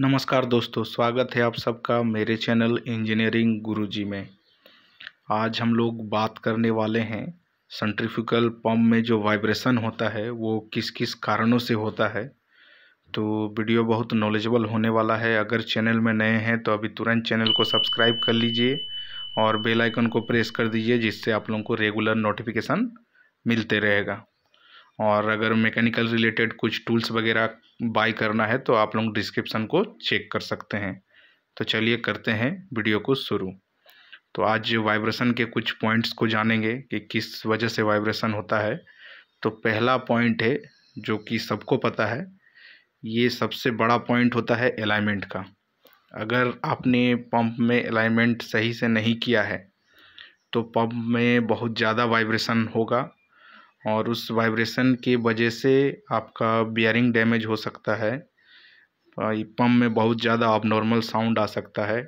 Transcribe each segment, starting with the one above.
नमस्कार दोस्तों स्वागत है आप सबका मेरे चैनल इंजीनियरिंग गुरुजी में आज हम लोग बात करने वाले हैं सेंट्रीफ्यूगल पम्प में जो वाइब्रेशन होता है वो किस किस कारणों से होता है तो वीडियो बहुत नॉलेजेबल होने वाला है अगर चैनल में नए हैं तो अभी तुरंत चैनल को सब्सक्राइब कर लीजिए और बेल आइकन को प्रेस कर दीजिए जिससे आप लोगों को रेगुलर नोटिफिकेशन मिलते रहेगा और अगर मैकेनिकल रिलेटेड कुछ टूल्स वगैरह बाय करना है तो आप लोग डिस्क्रिप्सन को चेक कर सकते हैं तो चलिए करते हैं वीडियो को शुरू तो आज वाइब्रेशन के कुछ पॉइंट्स को जानेंगे कि किस वजह से वाइब्रेशन होता है तो पहला पॉइंट है जो कि सबको पता है ये सबसे बड़ा पॉइंट होता है अलाइनमेंट का अगर आपने पंप में अलाइनमेंट सही से नहीं किया है तो पंप में बहुत ज़्यादा वाइब्रेशन होगा और उस वाइब्रेशन की वजह से आपका बियरिंग डैमेज हो सकता है पम्प में बहुत ज़्यादा अब नॉर्मल साउंड आ सकता है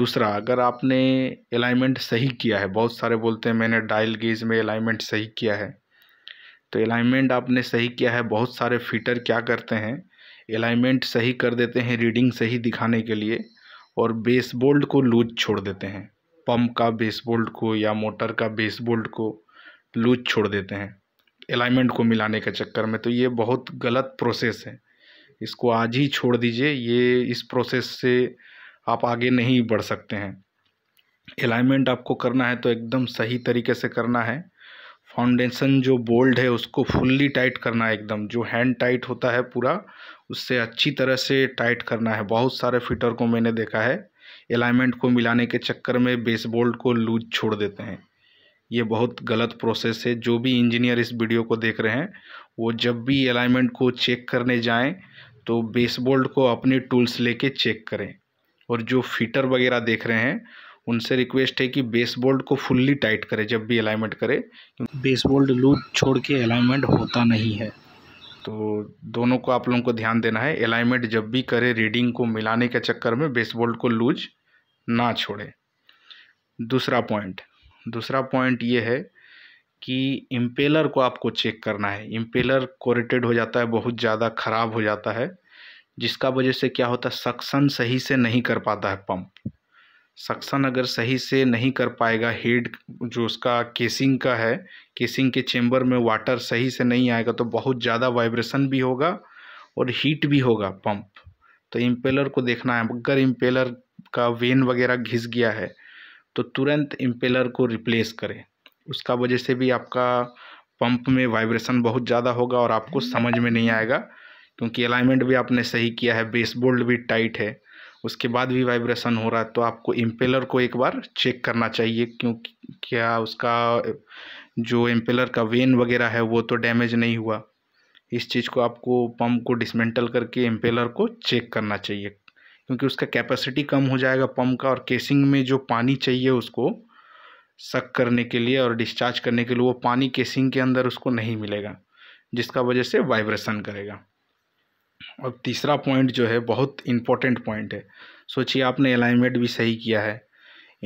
दूसरा अगर आपने अलाइनमेंट सही किया है बहुत सारे बोलते हैं मैंने डायल गेज में अलाइनमेंट सही किया है तो अलाइनमेंट आपने सही किया है बहुत सारे फीटर क्या करते हैं अलाइनमेंट सही कर देते हैं रीडिंग सही दिखाने के लिए और बेस बोल्ट को लूज छोड़ देते हैं पम्प का बेस बोल्ट को या मोटर का बेस बोल्ट को लूज छोड़ देते हैं अलाइनमेंट को मिलाने के चक्कर में तो ये बहुत गलत प्रोसेस है इसको आज ही छोड़ दीजिए ये इस प्रोसेस से आप आगे नहीं बढ़ सकते हैं अलाइनमेंट आपको करना है तो एकदम सही तरीके से करना है फाउंडेशन जो बोल्ड है उसको फुल्ली टाइट करना है एकदम जो हैंड टाइट होता है पूरा उससे अच्छी तरह से टाइट करना है बहुत सारे फिटर को मैंने देखा है अलाइनमेंट को मिलाने के चक्कर में बेस बोल्ड को लूज छोड़ देते हैं ये बहुत गलत प्रोसेस है जो भी इंजीनियर इस वीडियो को देख रहे हैं वो जब भी अलाइनमेंट को चेक करने जाएं तो बेसबोल्ट को अपने टूल्स लेके चेक करें और जो फीटर वगैरह देख रहे हैं उनसे रिक्वेस्ट है कि बोल्ट को फुल्ली टाइट करें जब भी अलाइनमेंट करें बेसबोल्ट लूज छोड़ के अलाइनमेंट होता नहीं है तो दोनों को आप लोगों को ध्यान देना है अलाइनमेंट जब भी करें रीडिंग को मिलाने के चक्कर में बेसबोल्ट को लूज ना छोड़े दूसरा पॉइंट दूसरा पॉइंट ये है कि इम्पेलर को आपको चेक करना है इम्पेलर कोरेटेड हो जाता है बहुत ज़्यादा ख़राब हो जाता है जिसका वजह से क्या होता है सक्सन सही से नहीं कर पाता है पंप सक्सन अगर सही से नहीं कर पाएगा हेड जो उसका केसिंग का है केसिंग के चेम्बर में वाटर सही से नहीं आएगा तो बहुत ज़्यादा वाइब्रेशन भी होगा और हीट भी होगा पंप तो इम्पेलर को देखना है अगर इम्पेलर का वेन वगैरह घिस गया है तो तुरंत इम्पेलर को रिप्लेस करें उसका वजह से भी आपका पंप में वाइब्रेशन बहुत ज़्यादा होगा और आपको समझ में नहीं आएगा क्योंकि अलाइनमेंट भी आपने सही किया है बेसबोल्ड भी टाइट है उसके बाद भी वाइब्रेशन हो रहा है तो आपको इम्पेलर को एक बार चेक करना चाहिए क्योंकि क्या उसका जो इम्पेलर का वेन वगैरह है वो तो डैमेज नहीं हुआ इस चीज़ को आपको पंप को डिसमेंटल करके इम्पेलर को चेक करना चाहिए क्योंकि उसका कैपेसिटी कम हो जाएगा पम्प का और केसिंग में जो पानी चाहिए उसको सक करने के लिए और डिस्चार्ज करने के लिए वो पानी केसिंग के अंदर उसको नहीं मिलेगा जिसका वजह से वाइब्रेशन करेगा और तीसरा पॉइंट जो है बहुत इम्पोर्टेंट पॉइंट है सोचिए आपने अलाइनमेंट भी सही किया है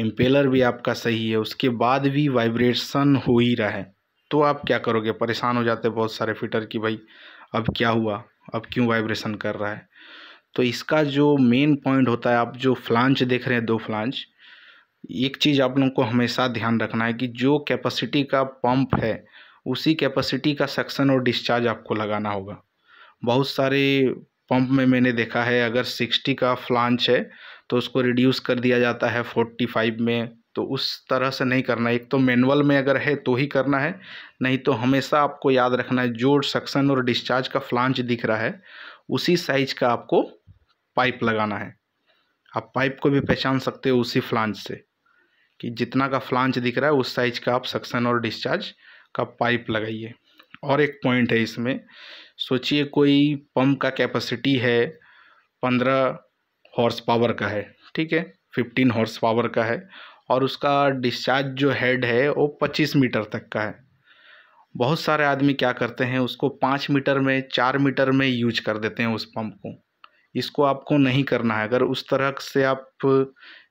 इम्पेलर भी आपका सही है उसके बाद भी वाइब्रेशन हो ही रहा है तो आप क्या करोगे परेशान हो जाते बहुत सारे फिटर कि भाई अब क्या हुआ अब क्यों वाइब्रेशन कर रहा है तो इसका जो मेन पॉइंट होता है आप जो फ्लांच देख रहे हैं दो फ्लांच एक चीज़ आप लोगों को हमेशा ध्यान रखना है कि जो कैपेसिटी का पंप है उसी कैपेसिटी का सक्शन और डिस्चार्ज आपको लगाना होगा बहुत सारे पंप में मैंने देखा है अगर सिक्सटी का फ्लांच है तो उसको रिड्यूस कर दिया जाता है फोर्टी फाइव में तो उस तरह से नहीं करना एक तो मैनुअल में अगर है तो ही करना है नहीं तो हमेशा आपको याद रखना है जो सक्शन और डिस्चार्ज का फ्लांच दिख रहा है उसी साइज का आपको पाइप लगाना है आप पाइप को भी पहचान सकते हो उसी फ्लांच से कि जितना का फ्लांच दिख रहा है उस साइज का आप सक्सन और डिस्चार्ज का पाइप लगाइए और एक पॉइंट है इसमें सोचिए कोई पंप का कैपेसिटी है पंद्रह हॉर्स पावर का है ठीक है फिफ्टीन हॉर्स पावर का है और उसका डिस्चार्ज जो हेड है वो पच्चीस मीटर तक का है बहुत सारे आदमी क्या करते हैं उसको पाँच मीटर में चार मीटर में यूज कर देते हैं उस पंप को इसको आपको नहीं करना है अगर उस तरह से आप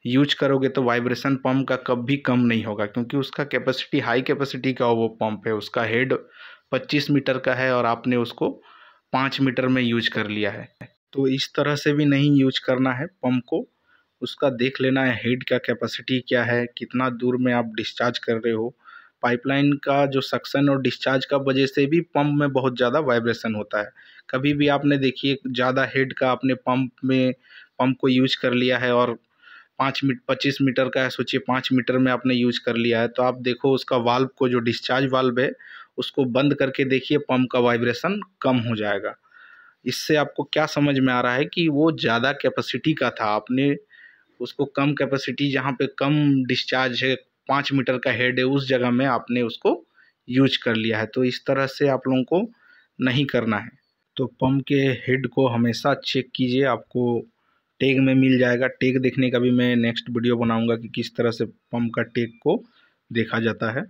यूज करोगे तो वाइब्रेशन पंप का कब भी कम नहीं होगा क्योंकि उसका कैपेसिटी हाई कैपेसिटी का वो पंप है उसका हेड 25 मीटर का है और आपने उसको पाँच मीटर में यूज कर लिया है तो इस तरह से भी नहीं यूज करना है पंप को उसका देख लेना है हेड का कैपेसिटी क्या है कितना दूर में आप डिस्चार्ज कर रहे हो पाइपलाइन का जो सक्शन और डिस्चार्ज का वजह से भी पंप में बहुत ज़्यादा वाइब्रेशन होता है कभी भी आपने देखिए ज़्यादा हेड का आपने पंप में पंप को यूज कर लिया है और पाँच मीट पच्चीस मीटर का है सोचिए पाँच मीटर में आपने यूज कर लिया है तो आप देखो उसका वाल्व को जो डिस्चार्ज वाल्व है उसको बंद करके देखिए पंप का वाइब्रेशन कम हो जाएगा इससे आपको क्या समझ में आ रहा है कि वो ज़्यादा कैपेसिटी का था आपने उसको कम कैपेसिटी जहाँ पे कम डिस्चार्ज है पाँच मीटर का हेड है उस जगह में आपने उसको यूज कर लिया है तो इस तरह से आप लोगों को नहीं करना है तो पम्प के हेड को हमेशा चेक कीजिए आपको टेग में मिल जाएगा टेग देखने का भी मैं नेक्स्ट वीडियो बनाऊंगा कि किस तरह से पम्प का टेग को देखा जाता है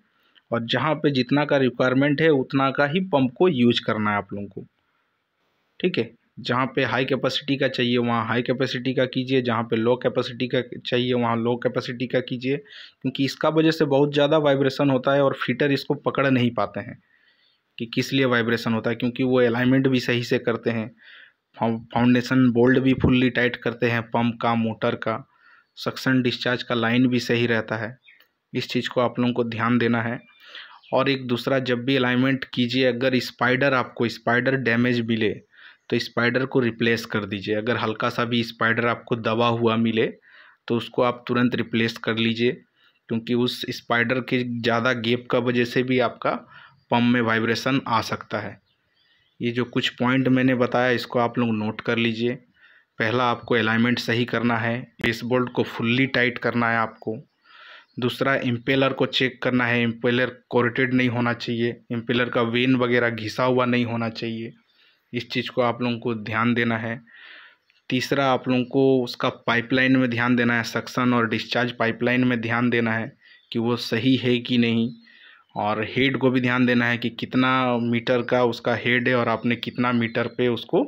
और जहाँ पे जितना का रिक्वायरमेंट है उतना का ही पम्प को यूज करना है आप लोगों को ठीक है जहाँ पे हाई कैपेसिटी का चाहिए वहाँ हाई कैपेसिटी का कीजिए जहाँ पे लो कैपेसिटी का चाहिए वहाँ लो कैपेसिटी का कीजिए क्योंकि इसका वजह से बहुत ज़्यादा वाइब्रेशन होता है और फीटर इसको पकड़ नहीं पाते हैं कि किस लिए वाइब्रेशन होता है क्योंकि वो अलाइनमेंट भी सही से करते हैं फाउंडेशन बोल्ड भी फुल्ली टाइट करते हैं पम्प का मोटर का सक्सन डिस्चार्ज का लाइन भी सही रहता है इस चीज़ को आप लोगों को ध्यान देना है और एक दूसरा जब भी अलाइनमेंट कीजिए अगर स्पाइडर आपको स्पाइडर डैमेज मिले तो स्पाइडर को रिप्लेस कर दीजिए अगर हल्का सा भी स्पाइडर आपको दबा हुआ मिले तो उसको आप तुरंत रिप्लेस कर लीजिए क्योंकि उस स्पाइडर के ज़्यादा गेप का वजह से भी आपका पम्प में वाइब्रेशन आ सकता है ये जो कुछ पॉइंट मैंने बताया इसको आप लोग नोट कर लीजिए पहला आपको अलाइनमेंट सही करना है बेस बोल्ट को फुल्ली टाइट करना है आपको दूसरा इम्पेलर को चेक करना है इम्पेलर कोरेटेड नहीं होना चाहिए इम्पेलर का वेन वगैरह घिसा हुआ नहीं होना चाहिए इस चीज़ को आप लोगों को ध्यान देना है तीसरा आप लोगों को उसका पाइपलाइन में ध्यान देना है सक्सन और डिस्चार्ज पाइपलाइन में ध्यान देना है कि वो सही है कि नहीं और हेड को भी ध्यान देना है कि कितना मीटर का उसका हेड है और आपने कितना मीटर पे उसको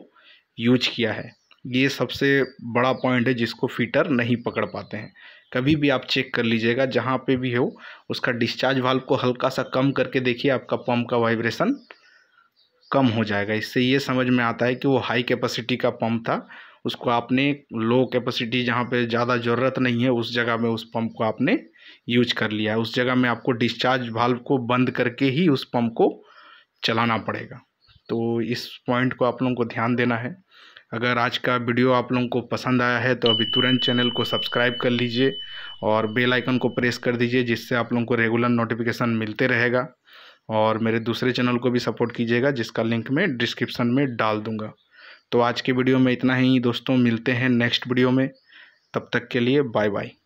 यूज किया है ये सबसे बड़ा पॉइंट है जिसको फीटर नहीं पकड़ पाते हैं कभी भी आप चेक कर लीजिएगा जहाँ पे भी हो उसका डिस्चार्ज वाल्व को हल्का सा कम करके देखिए आपका पंप का वाइब्रेशन कम हो जाएगा इससे ये समझ में आता है कि वो हाई कैपेसिटी का पंप था उसको आपने लो कैपेसिटी जहाँ पे ज़्यादा ज़रूरत नहीं है उस जगह में उस पंप को आपने यूज कर लिया उस जगह में आपको डिस्चार्ज वाल्व को बंद करके ही उस पंप को चलाना पड़ेगा तो इस पॉइंट को आप लोगों को ध्यान देना है अगर आज का वीडियो आप लोगों को पसंद आया है तो अभी तुरंत चैनल को सब्सक्राइब कर लीजिए और बेल आइकन को प्रेस कर दीजिए जिससे आप लोगों को रेगुलर नोटिफिकेशन मिलते रहेगा और मेरे दूसरे चैनल को भी सपोर्ट कीजिएगा जिसका लिंक मैं डिस्क्रिप्शन में डाल दूँगा तो आज के वीडियो में इतना ही दोस्तों मिलते हैं नेक्स्ट वीडियो में तब तक के लिए बाय बाय